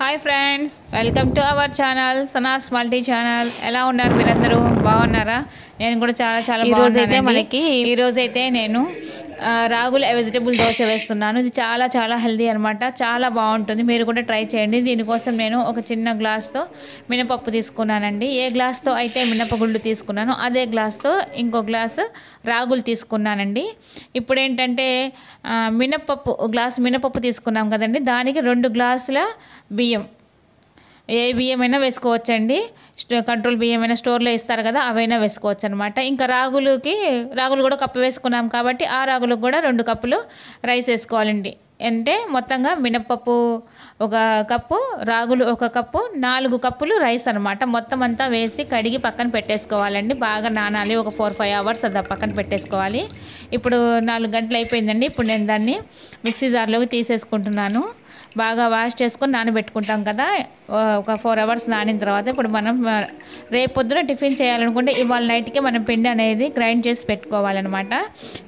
hi friends welcome to our channel Sanas multi channel ఎలా ఉన్నారు మీరందరూ బాగున్నారా నేను కూడా చాలా చాలా రోజైతే మనకి ఈరోజైతే నేను రాగుల వెజిటబుల్ దోశ వేస్తున్నాను ఇది చాలా చాలా హెల్దీ అనమాట చాలా బాగుంటుంది మీరు కూడా ట్రై చేయండి దీనికోసం నేను ఒక చిన్న గ్లాస్తో మినపప్పు తీసుకున్నానండి ఏ గ్లాస్తో అయితే మినపగుళ్ళు తీసుకున్నాను అదే గ్లాస్తో ఇంకో గ్లాస్ రాగులు తీసుకున్నానండి ఇప్పుడు ఏంటంటే మినపప్పు గ్లాస్ మినపప్పు తీసుకున్నాం కదండి దానికి రెండు గ్లాసుల బియ్యం ఏ బియ్యమైనా వేసుకోవచ్చండి కంట్రోల్ బియ్యం అయినా స్టోర్లో ఇస్తారు కదా అవైనా వేసుకోవచ్చు అనమాట ఇంకా రాగులకి రాగులు కూడా కప్పు వేసుకున్నాం కాబట్టి ఆ రాగులకు కూడా రెండు కప్పులు రైస్ వేసుకోవాలండి అంటే మొత్తంగా మినప్పప్పు ఒక కప్పు రాగులు ఒక కప్పు నాలుగు కప్పులు రైస్ అనమాట మొత్తం అంతా వేసి కడిగి పక్కన పెట్టేసుకోవాలండి బాగా నానాలి ఒక ఫోర్ ఫైవ్ అవర్స్ అది పక్కన పెట్టేసుకోవాలి ఇప్పుడు నాలుగు గంటలు అయిపోయిందండి ఇప్పుడు నేను దాన్ని మిక్సీ జార్లోకి తీసేసుకుంటున్నాను బాగా వాష్ చేసుకొని నానబెట్టుకుంటాం కదా ఒక ఫోర్ అవర్స్ నానిన తర్వాత ఇప్పుడు మనం రేపొద్దున టిఫిన్ చేయాలనుకుంటే ఇవాళ నైట్కి మనం పిండి అనేది గ్రైండ్ చేసి పెట్టుకోవాలన్నమాట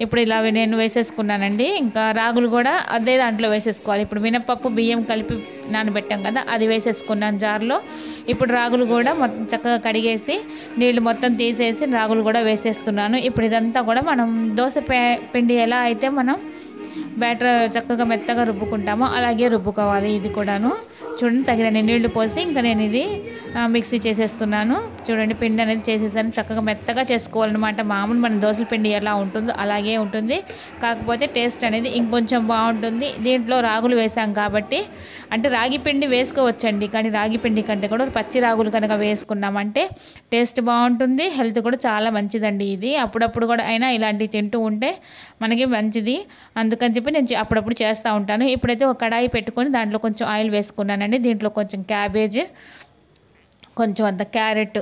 ఇప్పుడు ఇలా నేను వేసేసుకున్నానండి ఇంకా రాగులు కూడా అదే దాంట్లో వేసేసుకోవాలి ఇప్పుడు మినపప్పు బియ్యం కలిపి నానబెట్టాం కదా అది వేసేసుకున్నాను జార్లో ఇప్పుడు రాగులు కూడా మొత్తం చక్కగా కడిగేసి నీళ్లు మొత్తం తీసేసి రాగులు కూడా వేసేస్తున్నాను ఇప్పుడు ఇదంతా కూడా మనం దోశ పిండి ఎలా అయితే మనం బ్యాటర్ చక్కగా మెత్తగా రుబ్బుకుంటామో అలాగే రుబ్బుకోవాలి ఇది కూడాను చూడండి తగిన నీళ్లు పోసి ఇంకా నేను ఇది మిక్సీ చేసేస్తున్నాను చూడండి పిండి అనేది చేసేసాను చక్కగా మెత్తగా చేసుకోవాలన్నమాట మామూలు మన దోశల పిండి ఎలా ఉంటుందో అలాగే ఉంటుంది కాకపోతే టేస్ట్ అనేది ఇంకొంచెం బాగుంటుంది దీంట్లో రాగులు వేసాం కాబట్టి అంటే రాగి పిండి వేసుకోవచ్చండి కానీ రాగి పిండి కంటే కూడా పచ్చి రాగులు కనుక వేసుకున్నామంటే టేస్ట్ బాగుంటుంది హెల్త్ కూడా చాలా మంచిదండి ఇది అప్పుడప్పుడు కూడా అయినా ఇలాంటివి తింటూ ఉంటే మనకి మంచిది అందుకని చెప్పి నేను అప్పుడప్పుడు చేస్తూ ఉంటాను ఇప్పుడైతే ఒక కడాయి పెట్టుకొని దాంట్లో కొంచెం ఆయిల్ వేసుకున్నానండి దీంట్లో కొంచెం క్యాబేజ్ కొంచెం అంత క్యారెట్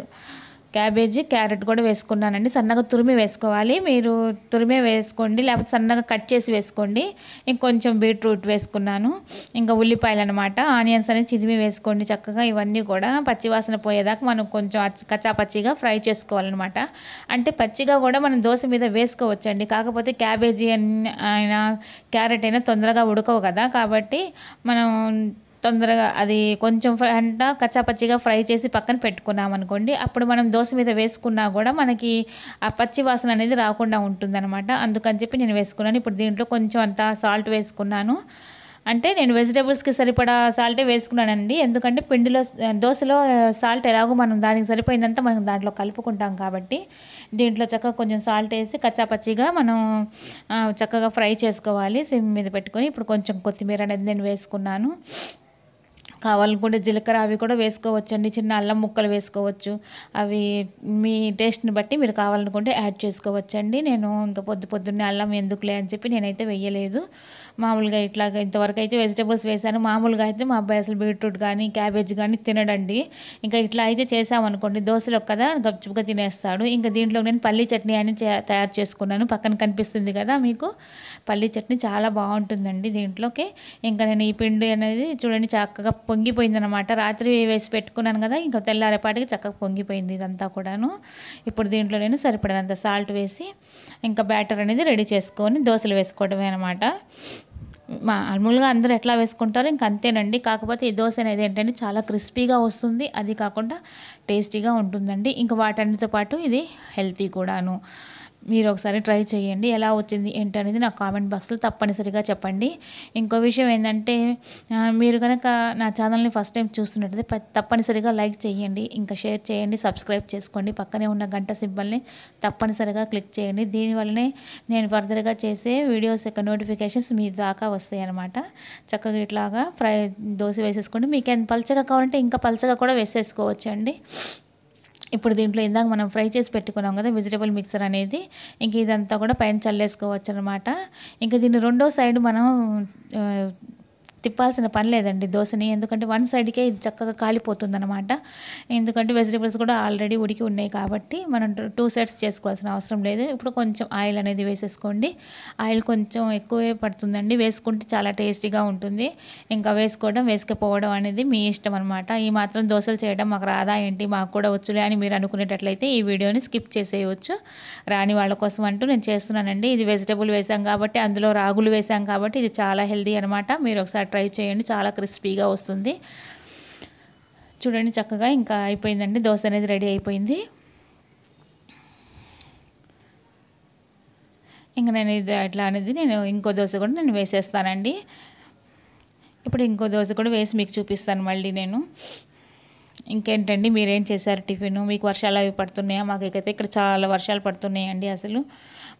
క్యాబేజీ క్యారెట్ కూడా వేసుకున్నానండి సన్నగా తురిమి వేసుకోవాలి మీరు తురిమే వేసుకోండి లేకపోతే సన్నగా కట్ చేసి వేసుకోండి ఇంకొంచెం బీట్రూట్ వేసుకున్నాను ఇంకా ఉల్లిపాయలు అనమాట ఆనియన్స్ అనేది చిదిమి వేసుకోండి చక్కగా ఇవన్నీ కూడా పచ్చివాసన పోయేదాకా మనం కొంచెం కచ్చాపచ్చిగా ఫ్రై చేసుకోవాలన్నమాట అంటే పచ్చిగా కూడా మనం దోశ మీద వేసుకోవచ్చండి కాకపోతే క్యాబేజీ అయినా క్యారెట్ అయినా తొందరగా ఉడకవు కదా కాబట్టి మనం తొందరగా అది కొంచెం ఫ్రై అంట కచ్చాపచ్చిగా ఫ్రై చేసి పక్కన పెట్టుకున్నాం అనుకోండి అప్పుడు మనం దోశ మీద వేసుకున్నా కూడా మనకి ఆ పచ్చి వాసన అనేది రాకుండా ఉంటుందన్నమాట అందుకని చెప్పి నేను వేసుకున్నాను ఇప్పుడు దీంట్లో కొంచెం అంత సాల్ట్ వేసుకున్నాను అంటే నేను వెజిటేబుల్స్కి సరిపడా సాల్టే వేసుకున్నానండి ఎందుకంటే పిండిలో దోశలో సాల్ట్ ఎలాగో మనం దానికి సరిపోయినంత మనం దాంట్లో కలుపుకుంటాం కాబట్టి దీంట్లో చక్కగా కొంచెం సాల్ట్ వేసి కచ్చాపచ్చిగా మనం చక్కగా ఫ్రై చేసుకోవాలి సిమ్ మీద పెట్టుకొని ఇప్పుడు కొంచెం కొత్తిమీర అనేది నేను వేసుకున్నాను కావాలనుకుంటే జీలకర్ర అవి కూడా వేసుకోవచ్చండి చిన్న అల్లం ముక్కలు వేసుకోవచ్చు అవి మీ టేస్ట్ని బట్టి మీరు కావాలనుకుంటే యాడ్ చేసుకోవచ్చండి నేను ఇంకా పొద్దు పొద్దున్నే అల్లం ఎందుకులే అని చెప్పి నేనైతే వేయలేదు మామూలుగా ఇట్లా ఇంతవరకు అయితే వెజిటేబుల్స్ వేసాను మామూలుగా అయితే మా అబ్బాయి అసలు బీట్రూట్ కానీ క్యాబేజ్ కానీ తినడండి ఇంకా ఇట్లా అయితే చేసామనుకోండి దోశలో కదా గప్చుప్గా తినేస్తాడు ఇంకా దీంట్లో నేను పల్లీ చట్నీ అని తయారు చేసుకున్నాను పక్కన కనిపిస్తుంది కదా మీకు పల్లీ చట్నీ చాలా బాగుంటుందండి దీంట్లోకి ఇంకా నేను ఈ పిండి అనేది చూడండి చక్కగా పొంగిపోయిందనమాట రాత్రి వేసి పెట్టుకున్నాను కదా ఇంకా తెల్లారేపాటికి చక్కగా పొంగిపోయింది ఇదంతా కూడాను ఇప్పుడు దీంట్లో నేను సరిపడినంత సాల్ట్ వేసి ఇంకా బ్యాటర్ అనేది రెడీ చేసుకొని దోశలు వేసుకోవడమే అనమాట మామూలుగా అందరూ ఎట్లా వేసుకుంటారో ఇంక అంతేనండి కాకపోతే ఈ దోశ అనేది ఏంటంటే చాలా క్రిస్పీగా వస్తుంది అది కాకుండా టేస్టీగా ఉంటుందండి ఇంకా వాటన్నిటితో పాటు ఇది హెల్తీ కూడాను మీరు ఒకసారి ట్రై చేయండి ఎలా వచ్చింది ఏంటి అనేది నా కామెంట్ బాక్స్లో తప్పనిసరిగా చెప్పండి ఇంకో విషయం ఏంటంటే మీరు కనుక నా ఛానల్ని ఫస్ట్ టైం చూస్తున్నట్టు తప్పనిసరిగా లైక్ చేయండి ఇంకా షేర్ చేయండి సబ్స్క్రైబ్ చేసుకోండి పక్కనే ఉన్న గంట సింబల్ని తప్పనిసరిగా క్లిక్ చేయండి దీనివల్లనే నేను ఫర్దర్గా చేసే వీడియోస్ యొక్క నోటిఫికేషన్స్ మీ దాకా వస్తాయి అనమాట చక్కగా ఇట్లాగా ఫ్రై దోశ వేసేసుకోండి మీకు ఎంత పలచగా కావాలంటే ఇంకా పలచగా కూడా వేసేసుకోవచ్చండి ఇప్పుడు దీంట్లో ఇందాక మనం ఫ్రై చేసి పెట్టుకున్నాం కదా వెజిటేబుల్ మిక్సర్ అనేది ఇంక ఇదంతా కూడా పైన చల్లేసుకోవచ్చు అనమాట ఇంకా దీన్ని రెండో సైడ్ మనం తిప్పాల్సిన పని లేదండి దోశని ఎందుకంటే వన్ సైడ్కే ఇది చక్కగా కాలిపోతుంది అనమాట ఎందుకంటే వెజిటేబుల్స్ కూడా ఆల్రెడీ ఉడికి ఉన్నాయి కాబట్టి మనం టూ సైడ్స్ చేసుకోవాల్సిన అవసరం లేదు ఇప్పుడు కొంచెం ఆయిల్ అనేది వేసేసుకోండి ఆయిల్ కొంచెం ఎక్కువే పడుతుందండి వేసుకుంటే చాలా టేస్టీగా ఉంటుంది ఇంకా వేసుకోవడం వేసుకపోవడం అనేది మీ ఇష్టం అనమాట ఈ మాత్రం దోశలు చేయడం మాకు రాదా ఏంటి మాకు కూడా వచ్చులే అని మీరు అనుకునేటట్లయితే ఈ వీడియోని స్కిప్ చేసేయవచ్చు రాని వాళ్ళ కోసం అంటూ నేను చేస్తున్నానండి ఇది వెజిటేబుల్ వేసాం కాబట్టి అందులో రాగులు వేసాం కాబట్టి ఇది చాలా హెల్దీ అనమాట మీరు ఒకసారి ట్రై చేయండి చాలా క్రిస్పీగా వస్తుంది చూడండి చక్కగా ఇంకా అయిపోయిందండి దోశ అనేది రెడీ అయిపోయింది ఇంకా నేను ఇది అట్లా అనేది నేను ఇంకో దోశ కూడా నేను వేసేస్తానండి ఇప్పుడు ఇంకో దోశ కూడా వేసి మీకు చూపిస్తాను మళ్ళీ నేను ఇంకేంటండి మీరేం చేశారు టిఫిన్ మీకు వర్షాలు అవి పడుతున్నాయా మాకైతే ఇక్కడ చాలా వర్షాలు పడుతున్నాయండి అసలు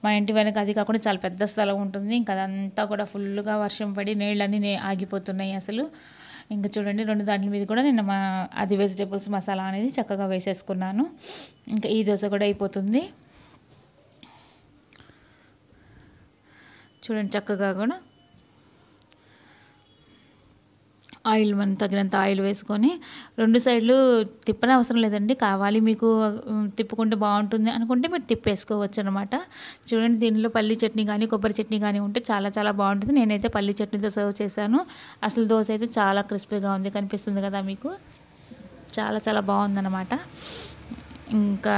మా ఇంటి వెనక అది కాకుండా చాలా పెద్ద స్థలం ఉంటుంది ఇంకా అదంతా కూడా ఫుల్గా వర్షం పడి నీళ్ళన్నీ ఆగిపోతున్నాయి అసలు ఇంకా చూడండి రెండు దాంట్ల మీద కూడా నేను మా అది వెజిటేబుల్స్ మసాలా అనేది చక్కగా వేసేసుకున్నాను ఇంకా ఈ దోశ కూడా అయిపోతుంది చూడండి చక్కగా కూడా ఆయిల్ మనం తగినంత ఆయిల్ వేసుకొని రెండు సైడ్లు తిప్పని అవసరం లేదండి కావాలి మీకు తిప్పుకుంటే బాగుంటుంది అనుకుంటే మీరు తిప్పేసుకోవచ్చు అనమాట చూడండి దీనిలో పల్లి చట్నీ కానీ కొబ్బరి చట్నీ కానీ ఉంటే చాలా చాలా బాగుంటుంది నేనైతే పల్లి చట్నీతో సర్వ్ చేశాను అసలు దోశ అయితే చాలా క్రిస్పీగా ఉంది కనిపిస్తుంది కదా మీకు చాలా చాలా బాగుందన్నమాట ఇంకా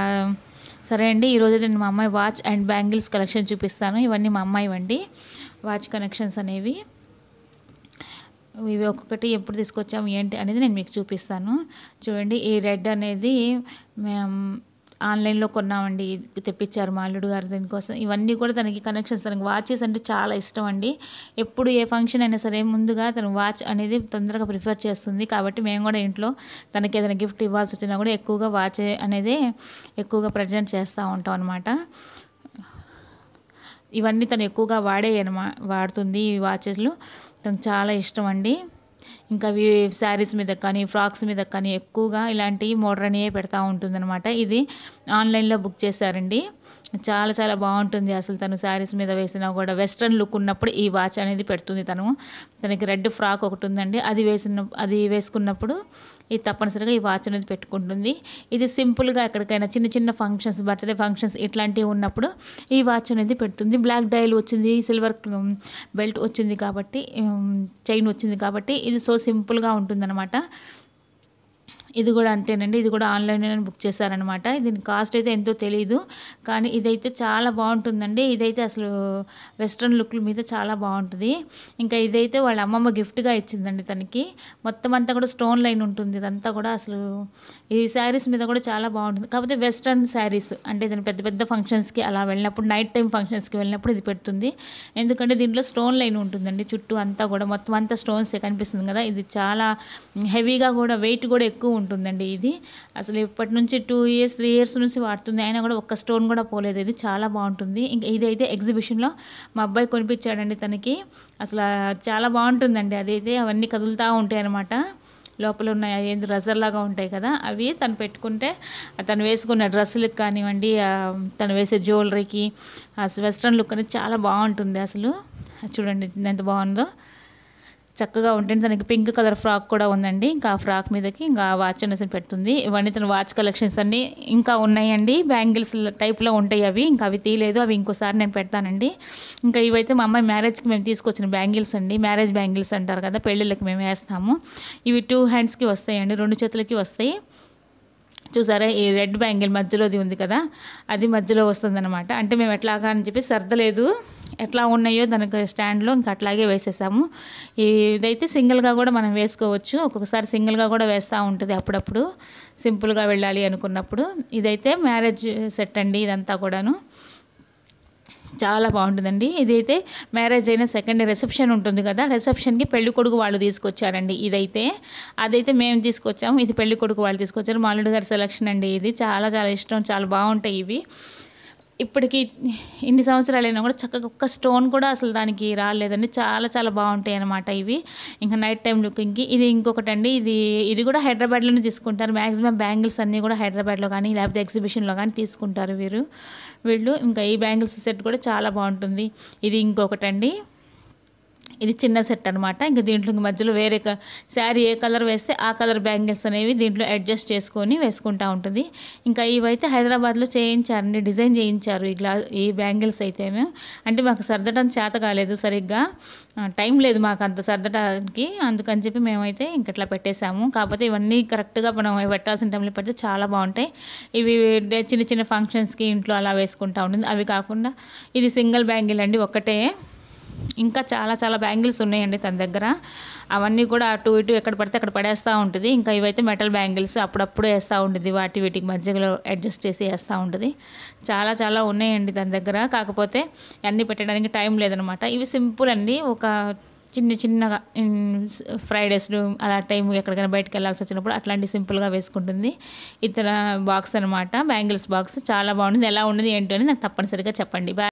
సరే అండి ఈరోజు నేను మా అమ్మాయి వాచ్ అండ్ బ్యాంగిల్స్ కలెక్షన్ చూపిస్తాను ఇవన్నీ మా అమ్మాయి వండి వాచ్ కనెక్షన్స్ అనేవి ఇవి ఒక్కొక్కటి ఎప్పుడు తీసుకొచ్చాము ఏంటి అనేది నేను మీకు చూపిస్తాను చూడండి ఈ రెడ్ అనేది మేము ఆన్లైన్లో కొన్నామండి తెప్పించారు మాలుడు గారు దీనికోసం ఇవన్నీ కూడా తనకి కనెక్షన్స్ తనకి వాచెస్ అంటే చాలా ఇష్టం అండి ఎప్పుడు ఏ ఫంక్షన్ అయినా సరే ముందుగా తన వాచ్ అనేది తొందరగా ప్రిఫర్ చేస్తుంది కాబట్టి మేము కూడా ఇంట్లో తనకి ఏదైనా గిఫ్ట్ ఇవ్వాల్సి వచ్చినా కూడా ఎక్కువగా వాచ్ అనేది ఎక్కువగా ప్రజెంట్ చేస్తూ ఉంటాం అనమాట ఇవన్నీ తను ఎక్కువగా వాడే వాడుతుంది ఈ వాచెస్లు నాకు చాలా ఇష్టం అండి ఇంకా శారీస్ మీద కానీ ఫ్రాక్స్ మీద కానీ ఎక్కువగా ఇలాంటి మోడ్రన్యే పెడతా అనమాట ఇది ఆన్లైన్లో బుక్ చేశారండి చాలా చాలా బాగుంటుంది అసలు తను శారీస్ మీద వేసినా కూడా వెస్ట్రన్ లుక్ ఉన్నప్పుడు ఈ వాచ్ అనేది పెడుతుంది తను తనకి రెడ్ ఫ్రాక్ ఒకటి ఉందండి అది వేసిన అది వేసుకున్నప్పుడు ఇది తప్పనిసరిగా ఈ వాచ్ అనేది పెట్టుకుంటుంది ఇది సింపుల్గా ఎక్కడికైనా చిన్న చిన్న ఫంక్షన్స్ బర్త్డే ఫంక్షన్స్ ఇట్లాంటివి ఉన్నప్పుడు ఈ వాచ్ అనేది పెడుతుంది బ్లాక్ డైల్ వచ్చింది సిల్వర్ బెల్ట్ వచ్చింది కాబట్టి చైన్ వచ్చింది కాబట్టి ఇది సో సింపుల్గా ఉంటుందన్నమాట ఇది కూడా అంతేనండి ఇది కూడా ఆన్లైన్లోనే బుక్ చేశారనమాట దీని కాస్ట్ అయితే ఎంతో తెలియదు కానీ ఇదైతే చాలా బాగుంటుందండి ఇదైతే అసలు వెస్ట్రన్ లుక్ల మీద చాలా బాగుంటుంది ఇంకా ఇదైతే వాళ్ళ అమ్మమ్మ గిఫ్ట్గా ఇచ్చిందండి తనకి మొత్తం అంతా కూడా స్టోన్ లైన్ ఉంటుంది ఇదంతా కూడా అసలు ఈ శారీస్ మీద కూడా చాలా బాగుంటుంది కాకపోతే వెస్ట్రన్ శారీస్ అంటే దాని పెద్ద పెద్ద ఫంక్షన్స్కి అలా వెళ్ళినప్పుడు నైట్ టైం ఫంక్షన్స్కి వెళ్ళినప్పుడు ఇది పెడుతుంది ఎందుకంటే దీంట్లో స్టోన్ లైన్ ఉంటుందండి చుట్టూ అంతా కూడా మొత్తం అంతా స్టోన్సే కనిపిస్తుంది కదా ఇది చాలా హెవీగా కూడా వెయిట్ కూడా ఎక్కువ ఉంటుందండి ఇది అసలు ఇప్పటి నుంచి టూ ఇయర్స్ త్రీ ఇయర్స్ నుంచి వాడుతుంది అయినా కూడా ఒక్క స్టోన్ కూడా పోలేదు ఇది చాలా బాగుంటుంది ఇది ఇదైతే ఎగ్జిబిషన్లో మా అబ్బాయి కొనిపించాడండి తనకి అసలు చాలా బాగుంటుందండి అదైతే అవన్నీ కదులుతూ ఉంటాయి అన్నమాట లోపల ఉన్న ఏంది లాగా ఉంటాయి కదా అవి తను పెట్టుకుంటే తను వేసుకున్న డ్రెస్సులకు కానివ్వండి తను వేసే జ్యువెలరీకి వెస్ట్రన్ లుక్ అనేది చాలా బాగుంటుంది అసలు చూడండి ఎంత బాగుందో చక్కగా ఉంటుంది తనకి పింక్ కలర్ ఫ్రాక్ కూడా ఉందండి ఇంకా ఆ ఫ్రాక్ మీదకి ఇంకా వాచ్ అనేసి పెడుతుంది ఇవన్నీ తన వాచ్ కలెక్షన్స్ అన్ని ఇంకా ఉన్నాయండి బ్యాంగిల్స్ టైప్లో ఉంటాయి అవి ఇంకా అవి తీయలేదు అవి ఇంకోసారి నేను పెడతానండి ఇంకా ఇవైతే మా అమ్మాయి మ్యారేజ్కి మేము తీసుకొచ్చిన బ్యాంగిల్స్ అండి మ్యారేజ్ బ్యాంగిల్స్ అంటారు కదా పెళ్ళిళ్ళకి మేము వేస్తాము ఇవి టూ హ్యాండ్స్కి వస్తాయండి రెండు చేతులకి వస్తాయి చూసారా ఈ రెడ్ బ్యాంగిల్ మధ్యలోది ఉంది కదా అది మధ్యలో వస్తుందన్నమాట అంటే మేము ఎట్లాగా అని చెప్పి సర్దలేదు ఎట్లా ఉన్నాయో దానికి స్టాండ్లో ఇంకా అట్లాగే వేసేసాము ఇదైతే సింగిల్గా కూడా మనం వేసుకోవచ్చు ఒక్కొక్కసారి సింగిల్గా కూడా వేస్తూ ఉంటుంది అప్పుడప్పుడు సింపుల్గా వెళ్ళాలి అనుకున్నప్పుడు ఇదైతే మ్యారేజ్ సెట్ అండి ఇదంతా కూడాను చాలా బాగుంటుందండి ఇదైతే మ్యారేజ్ అయిన సెకండ్ రిసెప్షన్ ఉంటుంది కదా రిసెప్షన్కి పెళ్లి కొడుకు వాళ్ళు తీసుకొచ్చారండి ఇదైతే అదైతే మేము తీసుకొచ్చాము ఇది పెళ్లి కొడుకు వాళ్ళు తీసుకొచ్చారు మాలుడు గారి సెలక్షన్ అండి ఇది చాలా చాలా ఇష్టం చాలా బాగుంటాయి ఇవి ఇప్పటికి ఇన్ని సంవత్సరాలైనా కూడా చక్కగా ఒక్క స్టోన్ కూడా అసలు దానికి రాలేదండి చాలా చాలా బాగుంటాయి అనమాట ఇవి ఇంకా నైట్ టైం లుకింగ్కి ఇది ఇంకొకటి అండి ఇది ఇది కూడా హైదరాబాద్లోనే తీసుకుంటారు మ్యాక్సిమం బ్యాంగిల్స్ అన్నీ కూడా హైదరాబాద్లో కానీ లేకపోతే ఎగ్జిబిషన్లో కానీ తీసుకుంటారు వీరు వీళ్ళు ఇంకా ఈ బ్యాంగిల్స్ సెట్ కూడా చాలా బాగుంటుంది ఇది ఇంకొకటి అండి ఇది చిన్న సెట్ అనమాట ఇంకా దీంట్లో మధ్యలో వేరే శారీ ఏ కలర్ వేస్తే ఆ కలర్ బ్యాంగిల్స్ అనేవి దీంట్లో అడ్జస్ట్ చేసుకొని వేసుకుంటూ ఉంటుంది ఇంకా ఇవైతే హైదరాబాద్లో చేయించారండి డిజైన్ చేయించారు ఈ గ్లా ఈ బ్యాంగిల్స్ అయితేనే అంటే మాకు సర్దడం చేత కాలేదు సరిగ్గా టైం లేదు మాకు అంత సర్దడానికి అందుకని చెప్పి మేమైతే ఇంకట్లా పెట్టేశాము కాకపోతే ఇవన్నీ కరెక్ట్గా మనం పెట్టాల్సిన టైంలో పెడితే చాలా బాగుంటాయి ఇవి చిన్న చిన్న ఫంక్షన్స్కి ఇంట్లో అలా వేసుకుంటూ ఉంటుంది అవి కాకుండా ఇది సింగిల్ బ్యాంగిల్ అండి ఒకటే ఇంకా చాలా చాలా బ్యాంగిల్స్ ఉన్నాయండి తన దగ్గర అవన్నీ కూడా అటు ఇటు ఎక్కడ పడితే అక్కడ పడేస్తూ ఉంటుంది ఇంకా ఇవైతే మెటల్ బ్యాంగిల్స్ అప్పుడప్పుడు వేస్తూ ఉంటుంది వాటి వీటికి మధ్యలో అడ్జస్ట్ చేసి వేస్తూ ఉంటుంది చాలా చాలా ఉన్నాయండి తన దగ్గర కాకపోతే అన్నీ పెట్టడానికి టైం లేదనమాట ఇవి సింపుల్ అండి ఒక చిన్న చిన్నగా ఫ్రైడేస్ అలా టైం ఎక్కడికైనా బయటకు వెళ్ళాల్సి వచ్చినప్పుడు అట్లాంటి సింపుల్గా వేసుకుంటుంది ఇతర బాక్స్ అనమాట బ్యాంగిల్స్ బాక్స్ చాలా బాగుంటుంది ఎలా ఉండదు ఏంటి అని నాకు తప్పనిసరిగా చెప్పండి